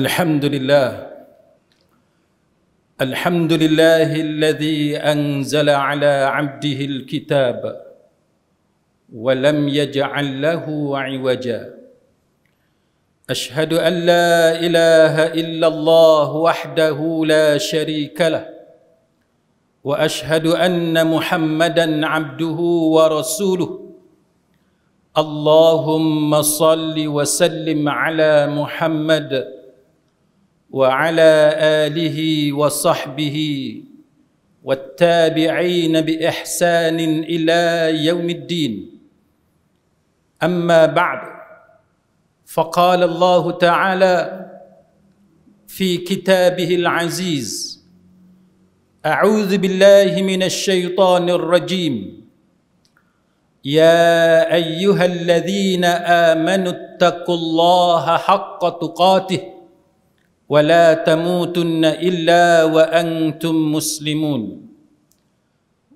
الحمد لله الحمد لله الذي انزل على عبده الكتاب ولم يجعل له عوجا اشهد ان لا اله الا الله وحده لا شريك له واشهد ان محمدا عبده ورسوله اللهم صل وسلم على محمد وعلى اله وصحبه والتابعين باحسان الى يوم الدين اما بعد فقال الله تعالى في كتابه العزيز اعوذ بالله من الشيطان الرجيم يا ايها الذين امنوا اتقوا الله حق تقاته ولا تموتن إلا وأنتم مسلمون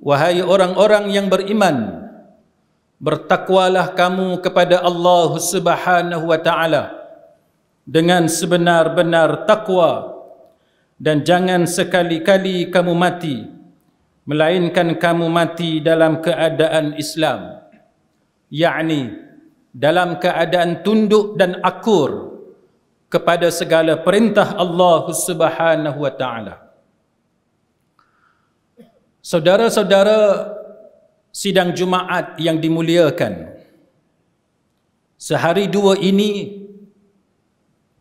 Wahai orang-orang yang beriman bertakwalah kamu kepada Allah Subhanahu wa taala dengan sebenar-benar takwa dan jangan sekali-kali kamu mati melainkan kamu mati dalam keadaan Islam yakni dalam keadaan tunduk dan akur kepada segala perintah Allah Subhanahu wa taala. Saudara-saudara sidang Jumaat yang dimuliakan. Sehari dua ini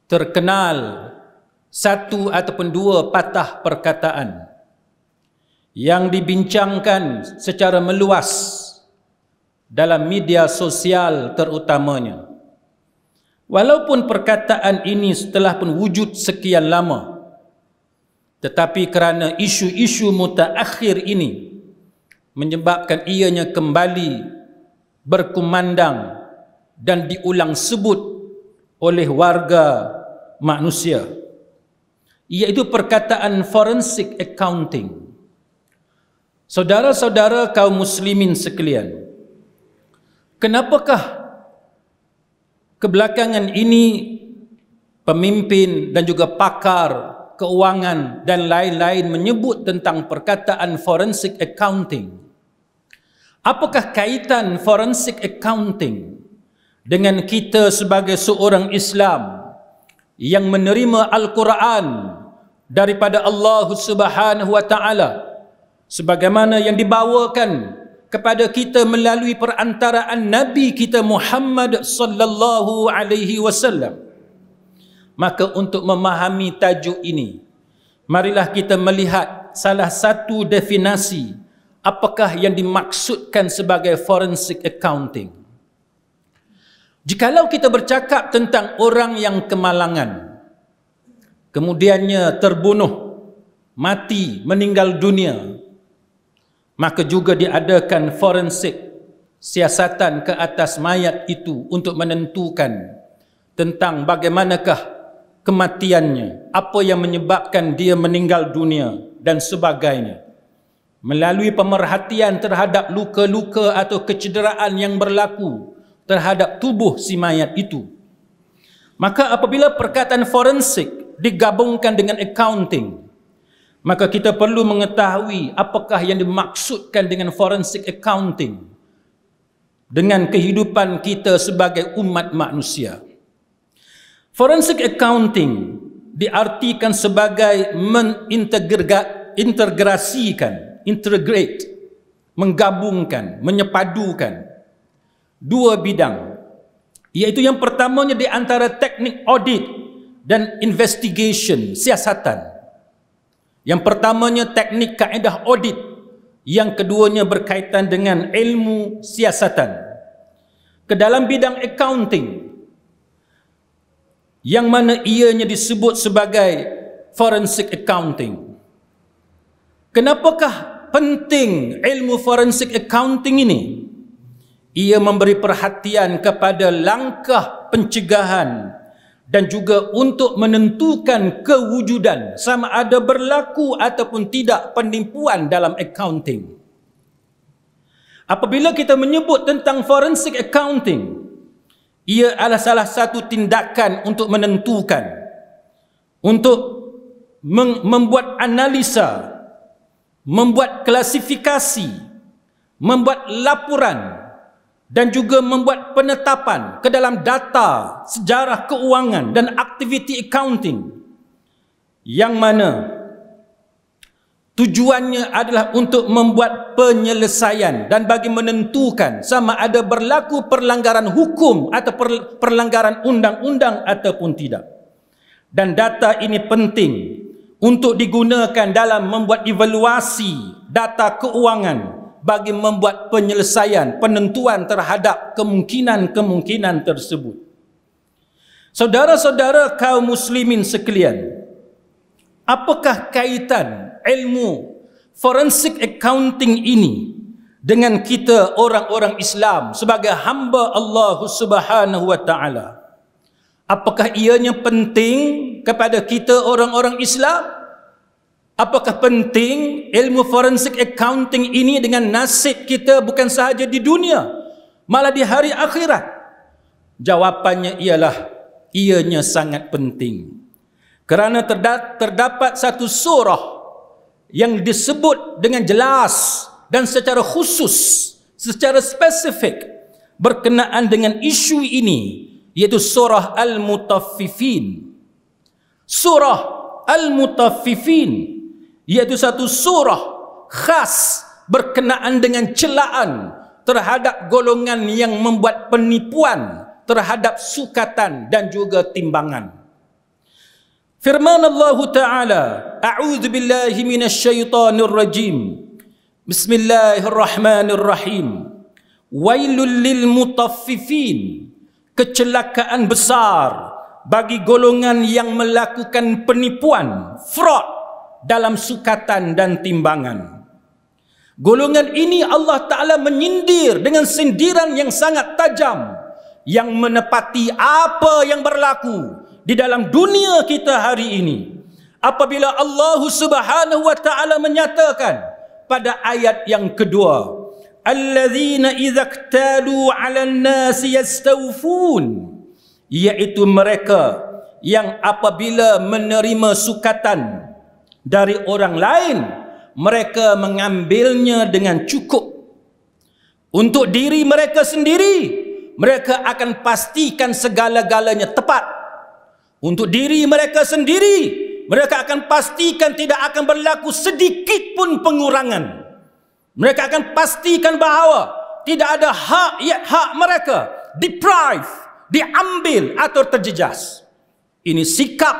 terkenal satu ataupun dua patah perkataan yang dibincangkan secara meluas dalam media sosial terutamanya. Walaupun perkataan ini setelah pun wujud sekian lama tetapi kerana isu-isu mutaakhir ini menyebabkan ianya kembali berkumandang dan diulang sebut oleh warga manusia iaitu perkataan forensik accounting Saudara-saudara kaum muslimin sekalian kenapakah kebelakangan ini pemimpin dan juga pakar keuangan dan lain-lain menyebut tentang perkataan forensic accounting. Apakah kaitan forensic accounting dengan kita sebagai seorang Islam yang menerima Al-Quran daripada Allah Subhanahu wa taala sebagaimana yang dibawakan kepada kita melalui perantaraan nabi kita Muhammad sallallahu alaihi wasallam maka untuk memahami tajuk ini marilah kita melihat salah satu definisi apakah yang dimaksudkan sebagai forensic accounting jikalau kita bercakap tentang orang yang kemalangan kemudiannya terbunuh mati meninggal dunia maka juga diadakan forensik siasatan ke atas mayat itu untuk menentukan tentang bagaimanakah kematiannya, apa yang menyebabkan dia meninggal dunia dan sebagainya. Melalui pemerhatian terhadap luka-luka atau kecederaan yang berlaku terhadap tubuh si mayat itu. Maka apabila perkataan forensik digabungkan dengan accounting, Maka kita perlu mengetahui apakah yang dimaksudkan dengan forensic accounting dengan kehidupan kita sebagai umat manusia. Forensic accounting diartikan sebagai mengintegrasikan, integrate, menggabungkan, menyepadukan dua bidang iaitu yang pertamanya di antara teknik audit dan investigation siasatan yang pertamanya teknik kaedah audit. Yang keduanya berkaitan dengan ilmu siasatan. Kedalam bidang accounting. Yang mana ianya disebut sebagai forensic accounting. Kenapakah penting ilmu forensic accounting ini? Ia memberi perhatian kepada langkah pencegahan dan juga untuk menentukan kewujudan sama ada berlaku ataupun tidak penipuan dalam accounting. Apabila kita menyebut tentang forensic accounting, ia adalah salah satu tindakan untuk menentukan untuk membuat analisa, membuat klasifikasi, membuat laporan dan juga membuat penetapan ke dalam data sejarah keuangan dan aktiviti accounting yang mana tujuannya adalah untuk membuat penyelesaian dan bagi menentukan sama ada berlaku perlanggaran hukum atau perlanggaran undang-undang ataupun tidak dan data ini penting untuk digunakan dalam membuat evaluasi data keuangan bagi membuat penyelesaian, penentuan terhadap kemungkinan-kemungkinan tersebut. Saudara-saudara kaum muslimin sekalian, apakah kaitan ilmu forensic accounting ini dengan kita orang-orang Islam sebagai hamba Allah Subhanahu wa taala? Apakah ianya penting kepada kita orang-orang Islam? Apakah penting ilmu forensik accounting ini dengan nasib kita bukan sahaja di dunia malah di hari akhirat? Jawapannya ialah ianya sangat penting. Kerana terdapat, terdapat satu surah yang disebut dengan jelas dan secara khusus, secara spesifik berkenaan dengan isu ini iaitu surah Al-Mutaffifin. Surah Al-Mutaffifin iaitu satu surah khas berkenaan dengan celaan terhadap golongan yang membuat penipuan terhadap sukatan dan juga timbangan. Firman Allah Ta'ala, A'udhu Billahi Minasyaitanir Rajim, Bismillahirrahmanirrahim, Wailul lil mutaffifin, kecelakaan besar bagi golongan yang melakukan penipuan, fraud, dalam sukatan dan timbangan. Golongan ini Allah Ta'ala menyindir dengan sindiran yang sangat tajam yang menepati apa yang berlaku di dalam dunia kita hari ini. Apabila Allah Subhanahu wa taala menyatakan pada ayat yang kedua, al "Allazina idzaktalu 'alan nasi yastawfun" iaitu mereka yang apabila menerima sukatan dari orang lain mereka mengambilnya dengan cukup untuk diri mereka sendiri mereka akan pastikan segala-galanya tepat untuk diri mereka sendiri mereka akan pastikan tidak akan berlaku sedikit pun pengurangan mereka akan pastikan bahawa tidak ada hak ya, hak mereka deprive diambil atau terjejas ini sikap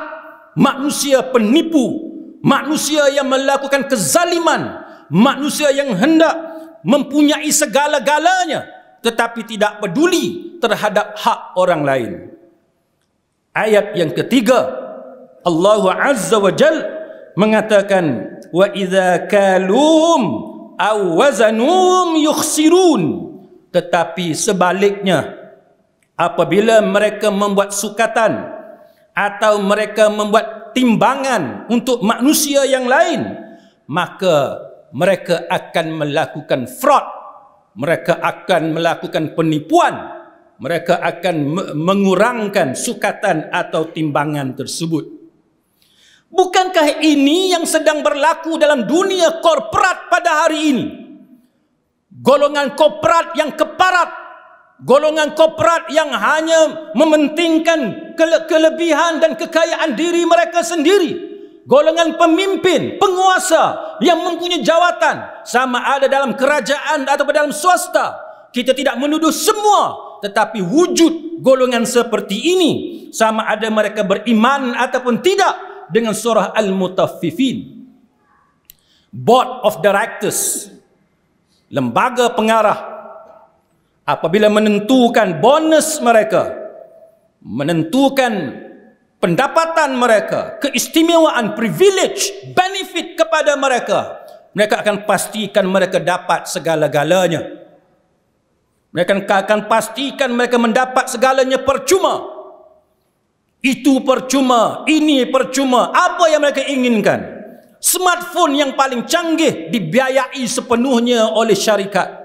manusia penipu manusia yang melakukan kezaliman manusia yang hendak mempunyai segala-galanya tetapi tidak peduli terhadap hak orang lain ayat yang ketiga Allah Azza wa Jal mengatakan wa idza kalum aw wazanuhum yukhsirun tetapi sebaliknya apabila mereka membuat sukatan atau mereka membuat timbangan untuk manusia yang lain maka mereka akan melakukan fraud mereka akan melakukan penipuan mereka akan mengurangkan sukatan atau timbangan tersebut bukankah ini yang sedang berlaku dalam dunia korporat pada hari ini golongan korporat yang keparat golongan korporat yang hanya mementingkan kele- kelebihan dan kekayaan diri mereka sendiri golongan pemimpin penguasa yang mempunyai jawatan sama ada dalam kerajaan atau dalam swasta kita tidak menuduh semua tetapi wujud golongan seperti ini sama ada mereka beriman ataupun tidak dengan surah al-mutaffifin board of directors lembaga pengarah apabila menentukan bonus mereka menentukan pendapatan mereka keistimewaan privilege benefit kepada mereka mereka akan pastikan mereka dapat segala-galanya mereka akan pastikan mereka mendapat segalanya percuma itu percuma ini percuma apa yang mereka inginkan smartphone yang paling canggih dibiayai sepenuhnya oleh syarikat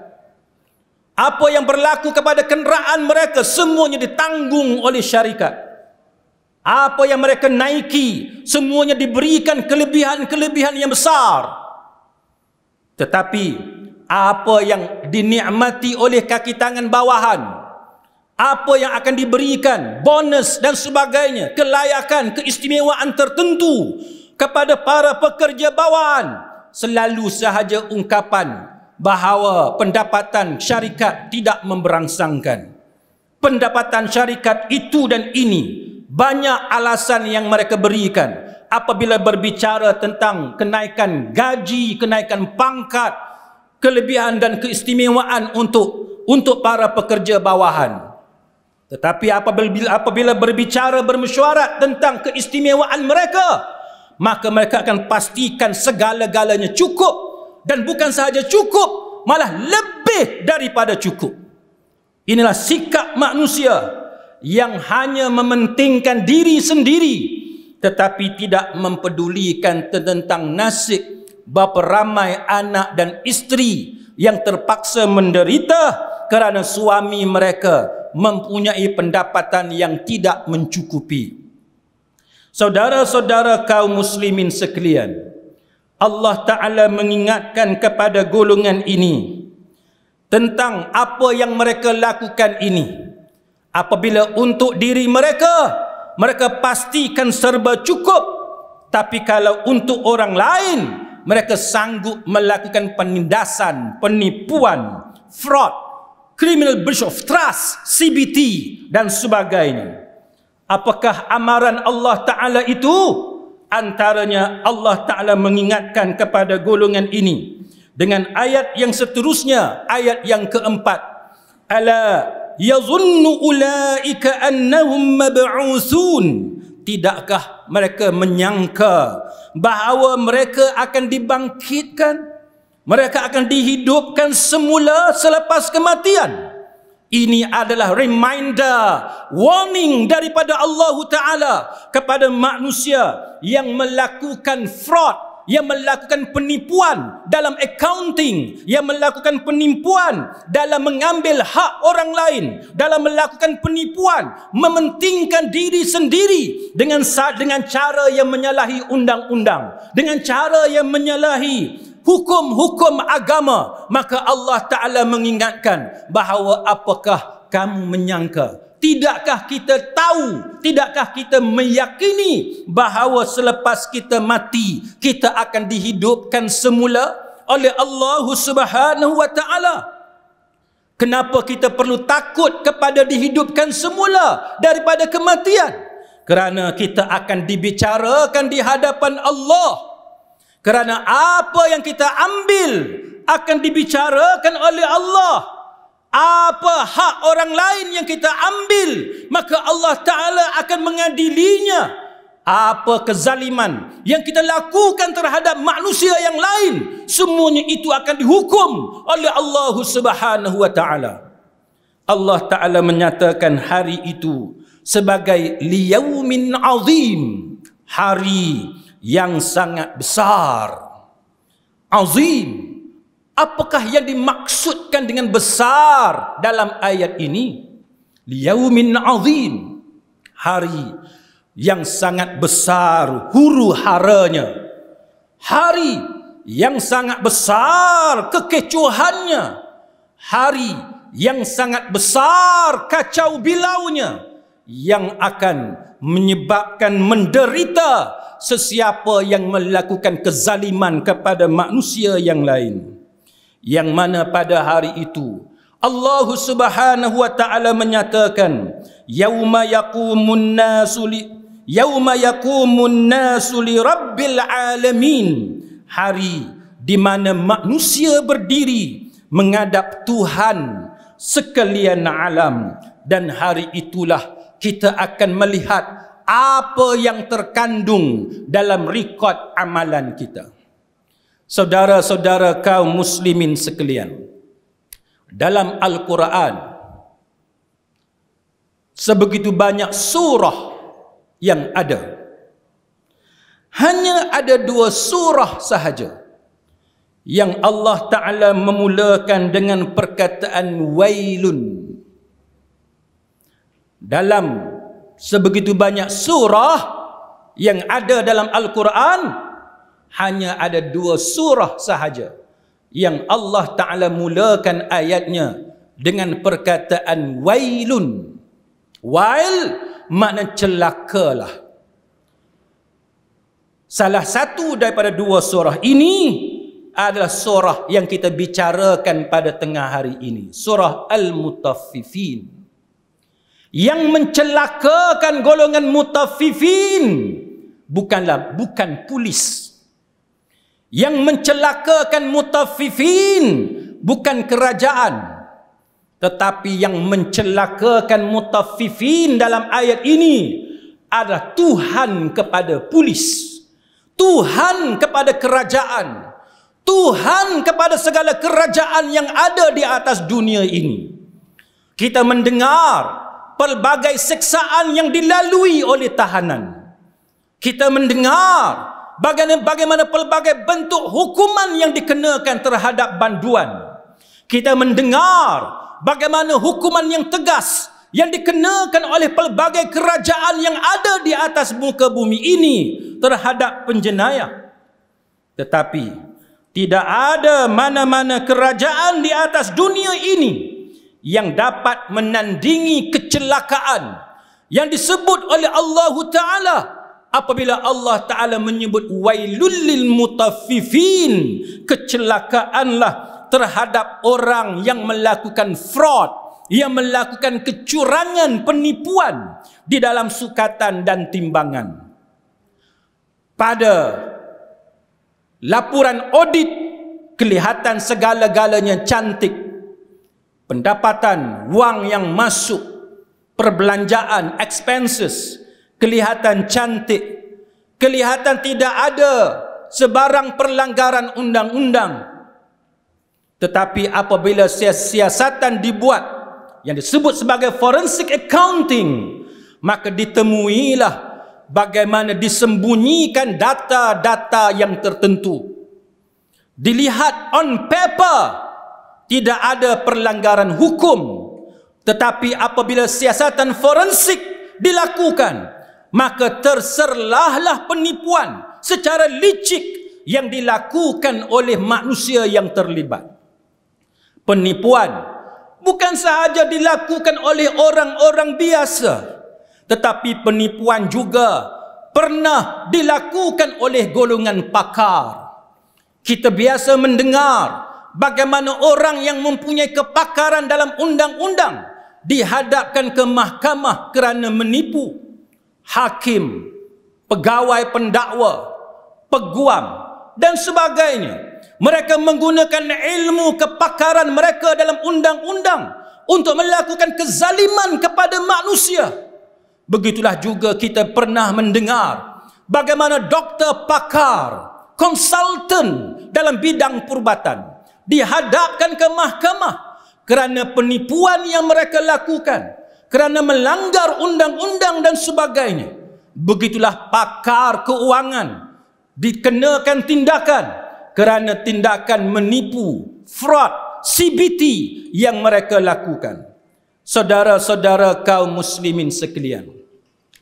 apa yang berlaku kepada kenderaan mereka semuanya ditanggung oleh syarikat apa yang mereka naiki semuanya diberikan kelebihan-kelebihan yang besar tetapi apa yang dinikmati oleh kaki tangan bawahan apa yang akan diberikan bonus dan sebagainya kelayakan keistimewaan tertentu kepada para pekerja bawahan selalu sahaja ungkapan bahawa pendapatan syarikat tidak memberangsangkan. Pendapatan syarikat itu dan ini banyak alasan yang mereka berikan apabila berbicara tentang kenaikan gaji, kenaikan pangkat, kelebihan dan keistimewaan untuk untuk para pekerja bawahan. Tetapi apabila apabila berbicara bermesyuarat tentang keistimewaan mereka, maka mereka akan pastikan segala-galanya cukup dan bukan sahaja cukup malah lebih daripada cukup inilah sikap manusia yang hanya mementingkan diri sendiri tetapi tidak mempedulikan tentang nasib bapa ramai anak dan isteri yang terpaksa menderita kerana suami mereka mempunyai pendapatan yang tidak mencukupi. Saudara-saudara kaum muslimin sekalian, Allah Ta'ala mengingatkan kepada golongan ini tentang apa yang mereka lakukan ini apabila untuk diri mereka mereka pastikan serba cukup tapi kalau untuk orang lain mereka sanggup melakukan penindasan, penipuan, fraud, criminal breach of trust, CBT dan sebagainya. Apakah amaran Allah Ta'ala itu? antaranya Allah Ta'ala mengingatkan kepada golongan ini dengan ayat yang seterusnya ayat yang keempat ala yazunnu ulaika annahum mab'usun tidakkah mereka menyangka bahawa mereka akan dibangkitkan mereka akan dihidupkan semula selepas kematian ini adalah reminder, warning daripada Allah Ta'ala kepada manusia yang melakukan fraud, yang melakukan penipuan dalam accounting, yang melakukan penipuan dalam mengambil hak orang lain, dalam melakukan penipuan, mementingkan diri sendiri dengan dengan cara yang menyalahi undang-undang, dengan cara yang menyalahi hukum-hukum agama maka Allah Taala mengingatkan bahawa apakah kamu menyangka tidakkah kita tahu tidakkah kita meyakini bahawa selepas kita mati kita akan dihidupkan semula oleh Allah Subhanahu wa taala kenapa kita perlu takut kepada dihidupkan semula daripada kematian kerana kita akan dibicarakan di hadapan Allah kerana apa yang kita ambil akan dibicarakan oleh Allah. Apa hak orang lain yang kita ambil, maka Allah Taala akan mengadilinya. Apa kezaliman yang kita lakukan terhadap manusia yang lain, semuanya itu akan dihukum oleh Allah Subhanahu wa taala. Allah Taala menyatakan hari itu sebagai liyaumin azim, hari yang sangat besar. Azim. Apakah yang dimaksudkan dengan besar dalam ayat ini? Liyaumin azim. Hari yang sangat besar huru haranya. Hari yang sangat besar kekecohannya. Hari yang sangat besar kacau bilaunya. Yang akan menyebabkan menderita. Menderita sesiapa yang melakukan kezaliman kepada manusia yang lain yang mana pada hari itu Allah Subhanahu wa taala menyatakan yauma yaqumun nasu li yauma yaqumun nasu li rabbil alamin hari di mana manusia berdiri menghadap Tuhan sekalian alam dan hari itulah kita akan melihat apa yang terkandung dalam rekod amalan kita. Saudara-saudara kaum muslimin sekalian, dalam Al-Quran sebegitu banyak surah yang ada. Hanya ada dua surah sahaja yang Allah Ta'ala memulakan dengan perkataan wailun. Dalam sebegitu banyak surah yang ada dalam Al-Quran hanya ada dua surah sahaja yang Allah Ta'ala mulakan ayatnya dengan perkataan wailun wail makna celakalah salah satu daripada dua surah ini adalah surah yang kita bicarakan pada tengah hari ini surah Al-Mutaffifin yang mencelakakan golongan mutafifin bukanlah bukan polis yang mencelakakan mutafifin bukan kerajaan tetapi yang mencelakakan mutafifin dalam ayat ini adalah Tuhan kepada polis Tuhan kepada kerajaan Tuhan kepada segala kerajaan yang ada di atas dunia ini kita mendengar pelbagai seksaan yang dilalui oleh tahanan. Kita mendengar bagaimana pelbagai bentuk hukuman yang dikenakan terhadap banduan. Kita mendengar bagaimana hukuman yang tegas yang dikenakan oleh pelbagai kerajaan yang ada di atas muka bumi ini terhadap penjenayah. Tetapi tidak ada mana-mana kerajaan di atas dunia ini yang dapat menandingi kecelakaan yang disebut oleh Allah Taala apabila Allah Taala menyebut wailul lil mutaffifin kecelakaanlah terhadap orang yang melakukan fraud yang melakukan kecurangan penipuan di dalam sukatan dan timbangan pada laporan audit kelihatan segala-galanya cantik pendapatan, wang yang masuk, perbelanjaan, expenses, kelihatan cantik, kelihatan tidak ada sebarang perlanggaran undang-undang. Tetapi apabila siasatan dibuat yang disebut sebagai forensic accounting, maka ditemuilah bagaimana disembunyikan data-data yang tertentu. Dilihat on paper, tidak ada perlanggaran hukum tetapi apabila siasatan forensik dilakukan maka terserlahlah penipuan secara licik yang dilakukan oleh manusia yang terlibat penipuan bukan sahaja dilakukan oleh orang-orang biasa tetapi penipuan juga pernah dilakukan oleh golongan pakar kita biasa mendengar bagaimana orang yang mempunyai kepakaran dalam undang-undang dihadapkan ke mahkamah kerana menipu hakim, pegawai pendakwa, peguam dan sebagainya. Mereka menggunakan ilmu kepakaran mereka dalam undang-undang untuk melakukan kezaliman kepada manusia. Begitulah juga kita pernah mendengar bagaimana doktor pakar, konsultan dalam bidang perubatan dihadapkan ke mahkamah kerana penipuan yang mereka lakukan kerana melanggar undang-undang dan sebagainya begitulah pakar keuangan dikenakan tindakan kerana tindakan menipu fraud CBT yang mereka lakukan saudara-saudara kaum muslimin sekalian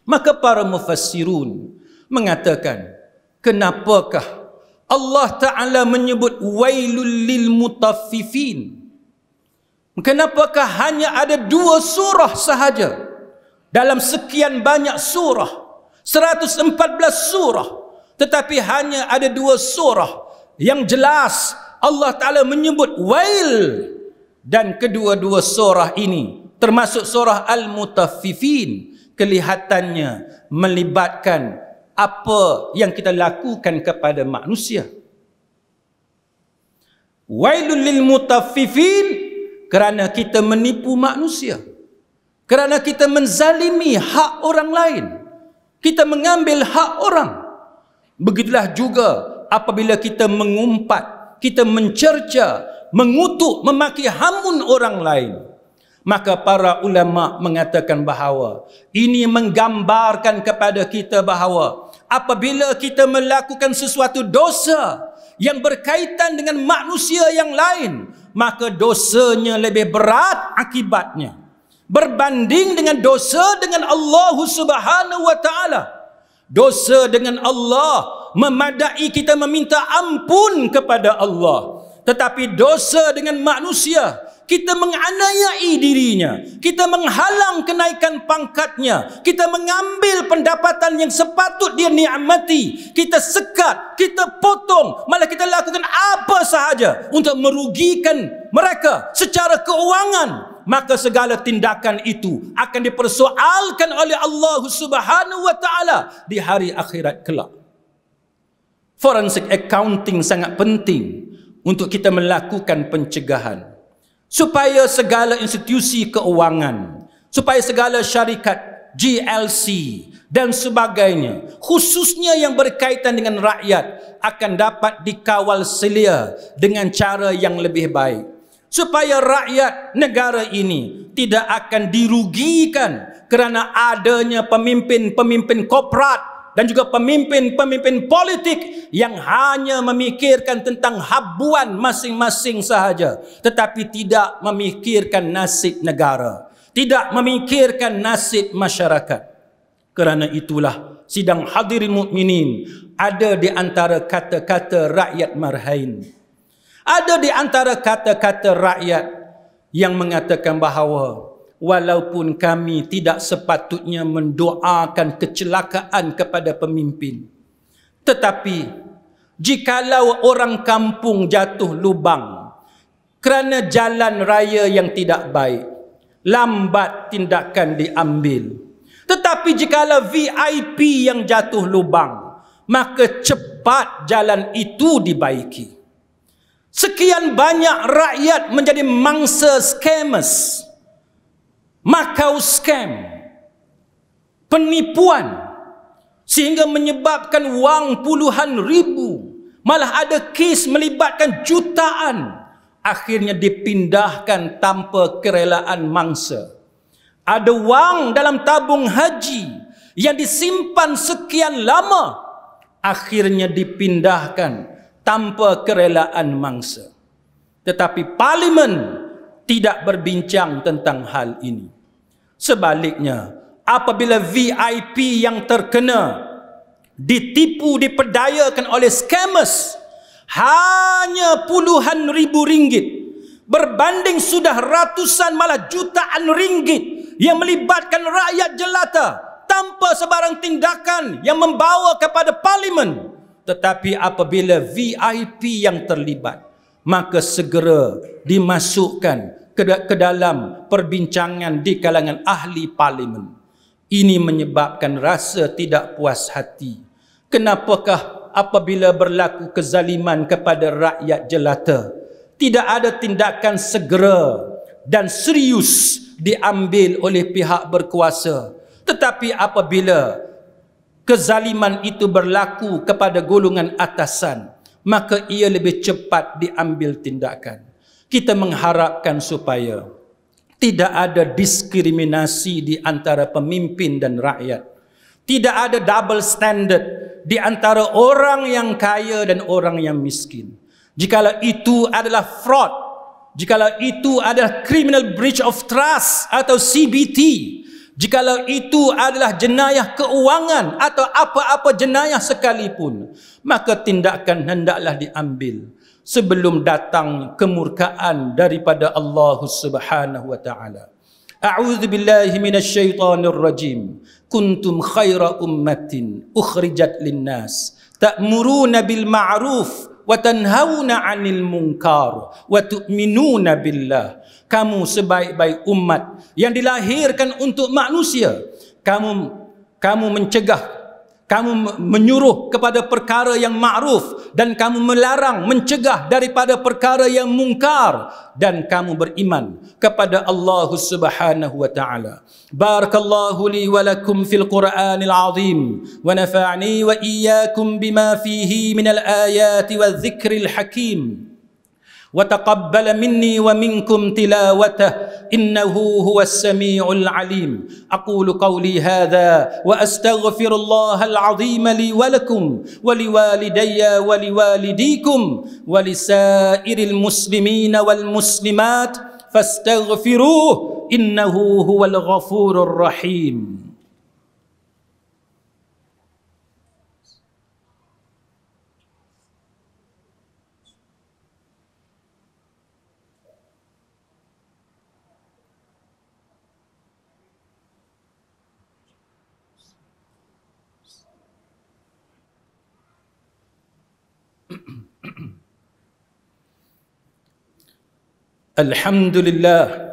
maka para mufassirun mengatakan kenapakah Allah Ta'ala menyebut wailul lil mutaffifin kenapakah hanya ada dua surah sahaja dalam sekian banyak surah 114 surah tetapi hanya ada dua surah yang jelas Allah Ta'ala menyebut wail dan kedua-dua surah ini termasuk surah al-mutaffifin kelihatannya melibatkan apa yang kita lakukan kepada manusia. Wailul lil mutaffifin kerana kita menipu manusia. Kerana kita menzalimi hak orang lain. Kita mengambil hak orang. Begitulah juga apabila kita mengumpat, kita mencerca, mengutuk, memaki hamun orang lain. Maka para ulama mengatakan bahawa ini menggambarkan kepada kita bahawa apabila kita melakukan sesuatu dosa yang berkaitan dengan manusia yang lain maka dosanya lebih berat akibatnya berbanding dengan dosa dengan Allah Subhanahu wa taala dosa dengan Allah memadai kita meminta ampun kepada Allah tetapi dosa dengan manusia kita menganayai dirinya, kita menghalang kenaikan pangkatnya, kita mengambil pendapatan yang sepatut dia ni'mati, kita sekat, kita potong, malah kita lakukan apa sahaja untuk merugikan mereka secara keuangan, maka segala tindakan itu akan dipersoalkan oleh Allah Subhanahu wa taala di hari akhirat kelak. Forensic accounting sangat penting untuk kita melakukan pencegahan supaya segala institusi keuangan, supaya segala syarikat GLC dan sebagainya, khususnya yang berkaitan dengan rakyat akan dapat dikawal selia dengan cara yang lebih baik. Supaya rakyat negara ini tidak akan dirugikan kerana adanya pemimpin-pemimpin korporat -pemimpin dan juga pemimpin-pemimpin politik yang hanya memikirkan tentang habuan masing-masing sahaja tetapi tidak memikirkan nasib negara tidak memikirkan nasib masyarakat kerana itulah sidang hadirin mukminin ada di antara kata-kata rakyat marhain ada di antara kata-kata rakyat yang mengatakan bahawa walaupun kami tidak sepatutnya mendoakan kecelakaan kepada pemimpin. Tetapi, jikalau orang kampung jatuh lubang kerana jalan raya yang tidak baik, lambat tindakan diambil. Tetapi jikalau VIP yang jatuh lubang, maka cepat jalan itu dibaiki. Sekian banyak rakyat menjadi mangsa skamers makau scam penipuan sehingga menyebabkan wang puluhan ribu malah ada kes melibatkan jutaan akhirnya dipindahkan tanpa kerelaan mangsa ada wang dalam tabung haji yang disimpan sekian lama akhirnya dipindahkan tanpa kerelaan mangsa tetapi parlimen tidak berbincang tentang hal ini Sebaliknya, apabila VIP yang terkena ditipu diperdayakan oleh scammers hanya puluhan ribu ringgit berbanding sudah ratusan malah jutaan ringgit yang melibatkan rakyat jelata tanpa sebarang tindakan yang membawa kepada parlimen tetapi apabila VIP yang terlibat maka segera dimasukkan ke, ke dalam perbincangan di kalangan ahli parlimen. Ini menyebabkan rasa tidak puas hati. Kenapakah apabila berlaku kezaliman kepada rakyat jelata, tidak ada tindakan segera dan serius diambil oleh pihak berkuasa. Tetapi apabila kezaliman itu berlaku kepada golongan atasan, maka ia lebih cepat diambil tindakan kita mengharapkan supaya tidak ada diskriminasi di antara pemimpin dan rakyat. Tidak ada double standard di antara orang yang kaya dan orang yang miskin. Jikalau itu adalah fraud, jikalau itu adalah criminal breach of trust atau CBT, jikalau itu adalah jenayah keuangan atau apa-apa jenayah sekalipun maka tindakan hendaklah diambil sebelum datang kemurkaan daripada Allah Subhanahu wa taala a'udzu billahi minasyaitonir rajim kuntum khaira ummatin ukhrijat linnas ta'muruna bil ma'ruf watanhauna anil munkar wa tu'minuna billah kamu sebaik-baik umat yang dilahirkan untuk manusia kamu kamu mencegah kamu menyuruh kepada perkara yang ma'ruf dan kamu melarang mencegah daripada perkara yang mungkar dan kamu beriman kepada Allah Subhanahu wa taala. Barakallahu li wa lakum fil Qur'anil azim wa nafa'ni wa iyyakum bima fihi min al-ayati wadh-dhikril hakim. وتقبل مني ومنكم تلاوته انه هو السميع العليم اقول قولي هذا واستغفر الله العظيم لي ولكم ولوالدي ولوالديكم ولسائر المسلمين والمسلمات فاستغفروه انه هو الغفور الرحيم الحمد لله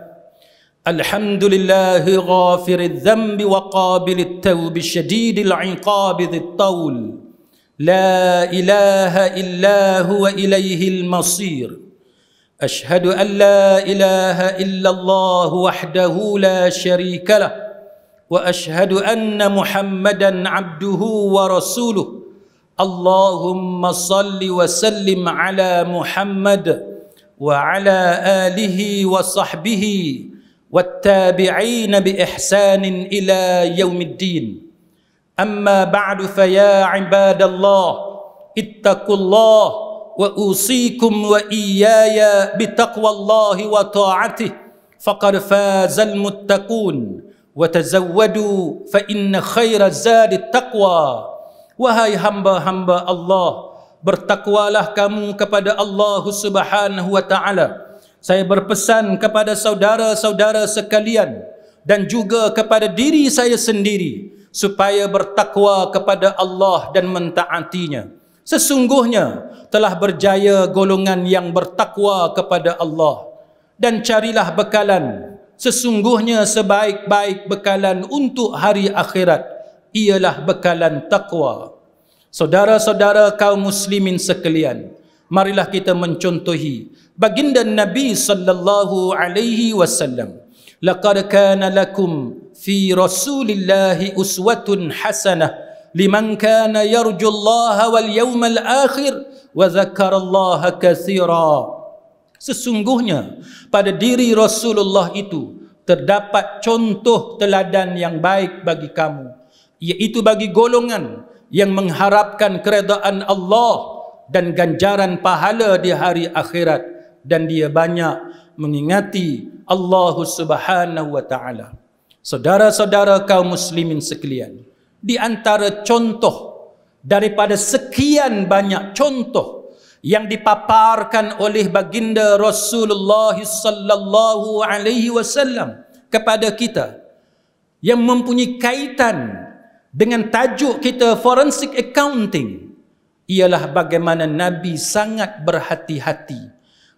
الحمد لله غافر الذنب وقابل التوب الشديد العقاب ذي الطول لا اله الا هو اليه المصير اشهد ان لا اله الا الله وحده لا شريك له واشهد ان محمدا عبده ورسوله اللهم صل وسلم على محمد وعلى اله وصحبه والتابعين باحسان الى يوم الدين اما بعد فيا عباد الله اتقوا الله واوصيكم واياي بتقوى الله وطاعته فقد فاز المتقون وتزودوا فان خير الزاد التقوى وهي همبا همبا الله bertakwalah kamu kepada Allah Subhanahu wa taala. Saya berpesan kepada saudara-saudara sekalian dan juga kepada diri saya sendiri supaya bertakwa kepada Allah dan mentaatinya. Sesungguhnya telah berjaya golongan yang bertakwa kepada Allah dan carilah bekalan sesungguhnya sebaik-baik bekalan untuk hari akhirat ialah bekalan takwa. Saudara-saudara kaum muslimin sekalian, marilah kita mencontohi baginda Nabi sallallahu alaihi wasallam. Laqad kana lakum fi Rasulillah uswatun hasanah liman kana yarju Allah wal yawmal akhir wa dzakara katsira. Sesungguhnya pada diri Rasulullah itu terdapat contoh teladan yang baik bagi kamu yaitu bagi golongan yang mengharapkan keredaan Allah dan ganjaran pahala di hari akhirat dan dia banyak mengingati Allah Subhanahu wa taala. Saudara-saudara kaum muslimin sekalian, di antara contoh daripada sekian banyak contoh yang dipaparkan oleh baginda Rasulullah sallallahu alaihi wasallam kepada kita yang mempunyai kaitan dengan tajuk kita forensic accounting ialah bagaimana nabi sangat berhati-hati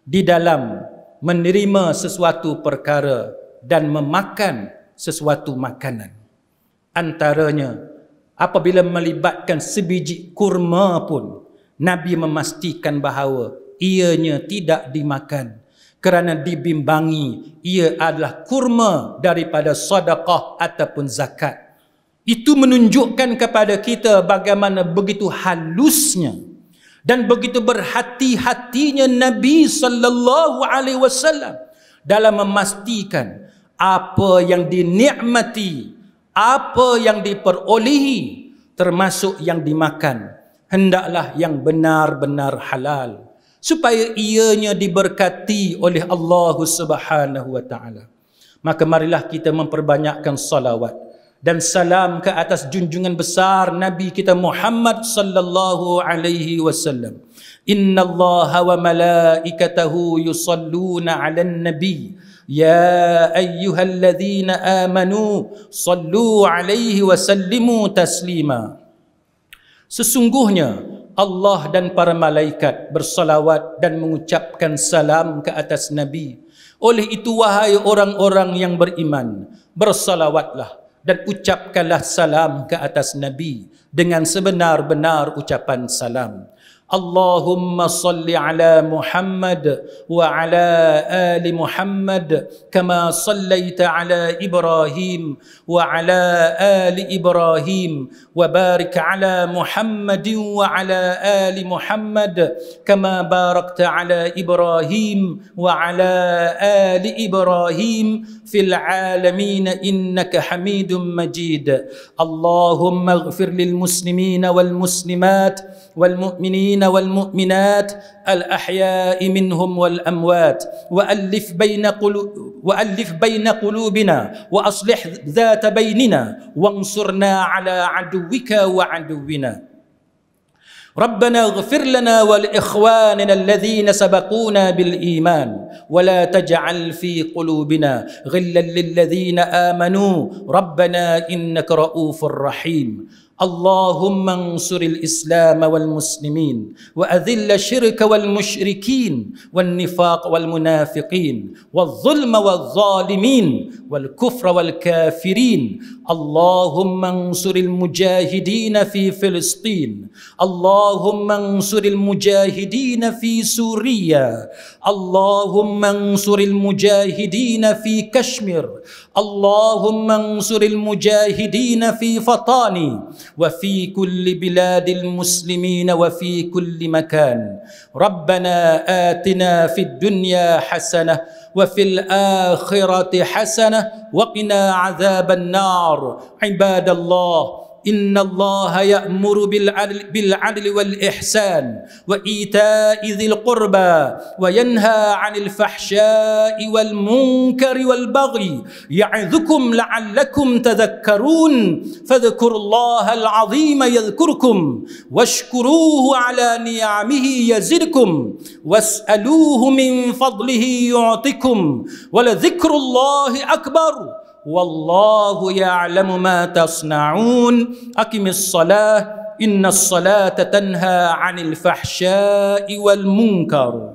di dalam menerima sesuatu perkara dan memakan sesuatu makanan antaranya apabila melibatkan sebiji kurma pun nabi memastikan bahawa ianya tidak dimakan kerana dibimbangi ia adalah kurma daripada sedekah ataupun zakat itu menunjukkan kepada kita bagaimana begitu halusnya dan begitu berhati-hatinya Nabi sallallahu alaihi wasallam dalam memastikan apa yang dinikmati, apa yang diperolehi termasuk yang dimakan hendaklah yang benar-benar halal supaya ianya diberkati oleh Allah Subhanahu wa taala. Maka marilah kita memperbanyakkan salawat dan salam ke atas junjungan besar Nabi kita Muhammad sallallahu alaihi wasallam. Inna Allah wa malaikatahu yusalluna ala nabi Ya ayyuhal ladhina amanu Sallu alaihi wa sallimu taslima Sesungguhnya Allah dan para malaikat bersalawat dan mengucapkan salam ke atas Nabi. Oleh itu, wahai orang-orang yang beriman, bersalawatlah dan ucapkanlah salam ke atas Nabi dengan sebenar-benar ucapan salam. اللهم صل على محمد وعلى ال محمد كما صليت على ابراهيم وعلى ال ابراهيم وبارك على محمد وعلى ال محمد كما باركت على ابراهيم وعلى ال ابراهيم في العالمين انك حميد مجيد اللهم اغفر للمسلمين والمسلمات والمؤمنين والمؤمنات الاحياء منهم والاموات والف بين والف بين قلوبنا واصلح ذات بيننا وانصرنا على عدوك وعدونا ربنا اغفر لنا ولاخواننا الذين سبقونا بالايمان ولا تجعل في قلوبنا غلا للذين امنوا ربنا انك رؤوف رحيم اللهم انصر الاسلام والمسلمين واذل الشرك والمشركين والنفاق والمنافقين والظلم والظالمين والكفر والكافرين اللهم انصر المجاهدين في فلسطين اللهم انصر المجاهدين في سوريا اللهم انصر المجاهدين في كشمير اللهم انصر المجاهدين في فطاني وفي كل بلاد المسلمين وفي كل مكان ربنا آتنا في الدنيا حسنة وفي الآخرة حسنة وقنا عذاب النار عباد الله إن الله يأمر بالعدل, بالعدل والإحسان وإيتاء ذي القربى وينهى عن الفحشاء والمنكر والبغي يعظكم لعلكم تذكرون فاذكروا الله العظيم يذكركم واشكروه على نعمه يزدكم واسألوه من فضله يعطكم ولذكر الله أكبر والله يعلم ما تصنعون أقم الصلاة إن الصلاة تنهى عن الفحشاء والمنكر